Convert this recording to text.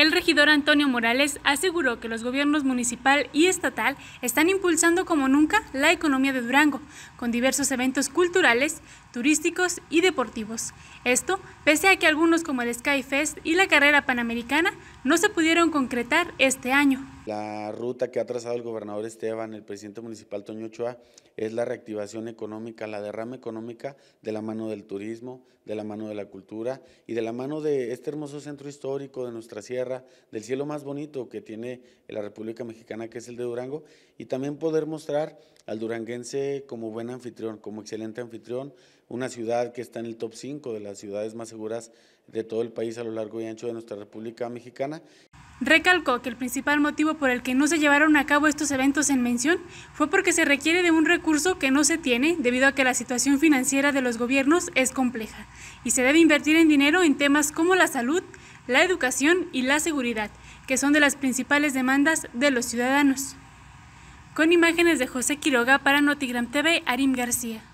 El regidor Antonio Morales aseguró que los gobiernos municipal y estatal están impulsando como nunca la economía de Durango, con diversos eventos culturales, turísticos y deportivos. Esto pese a que algunos como el Skyfest y la carrera panamericana no se pudieron concretar este año. La ruta que ha trazado el gobernador Esteban, el presidente municipal Toño Ochoa, es la reactivación económica, la derrama económica de la mano del turismo, de la mano de la cultura y de la mano de este hermoso centro histórico de nuestra sierra, del cielo más bonito que tiene la República Mexicana, que es el de Durango, y también poder mostrar al duranguense como buen anfitrión, como excelente anfitrión, una ciudad que está en el top 5 de las ciudades más seguras de todo el país a lo largo y ancho de nuestra República Mexicana. Recalcó que el principal motivo por el que no se llevaron a cabo estos eventos en mención fue porque se requiere de un recurso que no se tiene debido a que la situación financiera de los gobiernos es compleja y se debe invertir en dinero en temas como la salud, la educación y la seguridad, que son de las principales demandas de los ciudadanos. Con imágenes de José Quiroga para Notigram TV, Arim García.